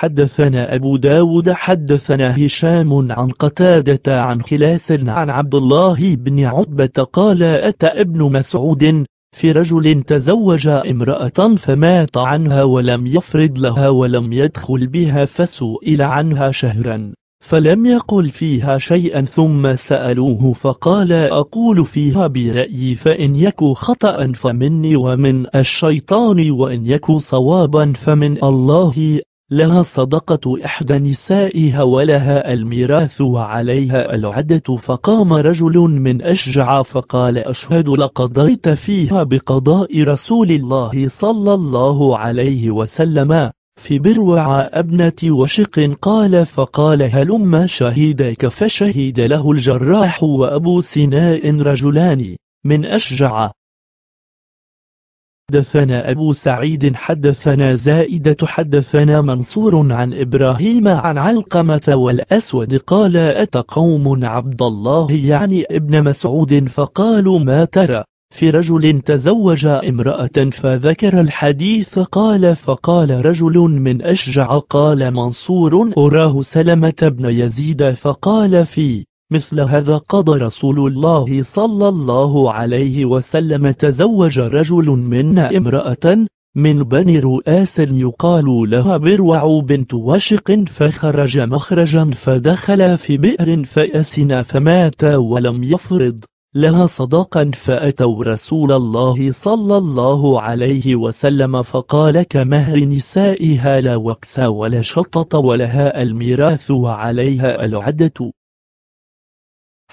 حدثنا أبو داود حدثنا هشام عن قتادة عن خلاس عن عبد الله بن عتبة قال أتى ابن مسعود في رجل تزوج امرأة فمات عنها ولم يفرض لها ولم يدخل بها فسئل عنها شهرا فلم يقل فيها شيئا ثم سألوه فقال أقول فيها برأيي فإن يكو خطأ فمني ومن الشيطان وإن يكو صوابا فمن الله لها صدقة إحدى نسائها ولها الميراث وعليها العدة فقام رجل من أشجع فقال أشهد لقضيت فيها بقضاء رسول الله صلى الله عليه وسلم في بروع ابنة وشق قال فقال هلما شهيدك فشهد له الجراح وأبو سناء رجلان من أشجع حدثنا أبو سعيد حدثنا زائدة حدثنا منصور عن إبراهيم عن علقمة والأسود قال أتى قوم عبد الله يعني ابن مسعود فقالوا ما ترى في رجل تزوج امرأة فذكر الحديث قال فقال رجل من أشجع قال منصور أراه سلمة بن يزيد فقال في مثل هذا قضى رسول الله صلى الله عليه وسلم تزوج رجل منا امرأة من بني رؤاس يقال لها بروع بنت وشق فخرج مخرجا فدخل في بئر فأسن فمات ولم يفرض لها صداقا فأتوا رسول الله صلى الله عليه وسلم فقال كمهر نسائها لا وكس ولا شطط ولها الميراث وعليها العدة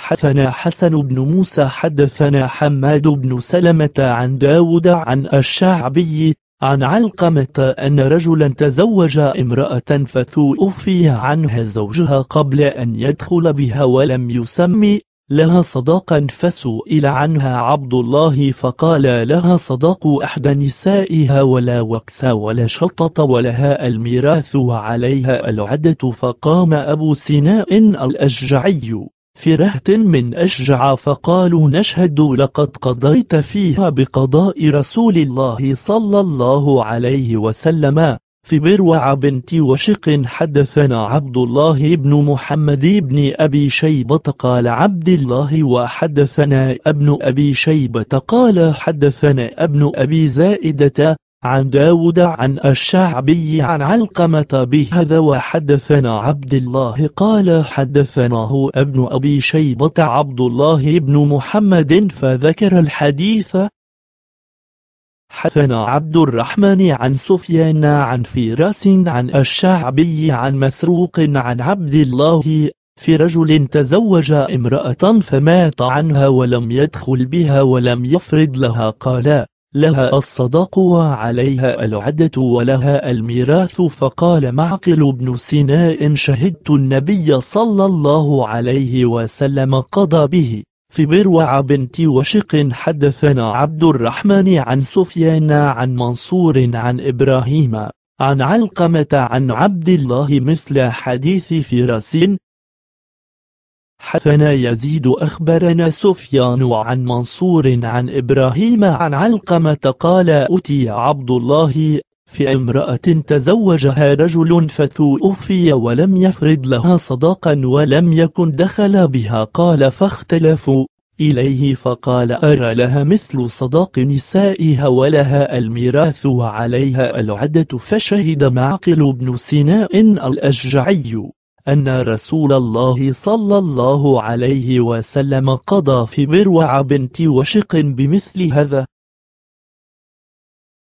حدثنا حسن بن موسى حدثنا حماد بن سلمة عن داود عن الشعبي عن علقمة أن رجلا تزوج امرأة فتوفي عنها زوجها قبل أن يدخل بها ولم يسمي لها صداقا فسئل عنها عبد الله فقال لها صداق أحد نسائها ولا وكس ولا شطط ولها الميراث وعليها العدة فقام أبو سناء الأشجعي في رهت من أشجع فقالوا نشهد لقد قضيت فيها بقضاء رسول الله صلى الله عليه وسلم في بروع بنت وشق حدثنا عبد الله بن محمد بن أبي شيبة قال عبد الله وحدثنا ابن أبي شيبة قال حدثنا ابن أبي زائدة عن داود عن الشعبي عن علقمة بهذا وحدثنا عبد الله قال حدثناه ابن أبي شيبة عبد الله بن محمد فذكر الحديث حدثنا عبد الرحمن عن سفيان عن فراس عن الشعبي عن مسروق عن عبد الله في رجل تزوج امرأة فمات عنها ولم يدخل بها ولم يفرد لها قال لها الصداق وعليها العدة ولها الميراث فقال معقل بن سيناء شهدت النبي صلى الله عليه وسلم قضى به في بروع بنت وشق حدثنا عبد الرحمن عن سفيان عن منصور عن إبراهيم عن علقمة عن عبد الله مثل حديث فراس حثنا يزيد أخبرنا سفيان عن منصور عن إبراهيم عن علقمة قال أتي عبد الله في امرأة تزوجها رجل فتوفي ولم يفرد لها صداقا ولم يكن دخل بها قال فاختلفوا إليه فقال أرى لها مثل صداق نسائها ولها الميراث وعليها العدة فشهد معقل بن سناء الأشجعي أن رسول الله صلى الله عليه وسلم قضى في بروع بنت وشق بمثل هذا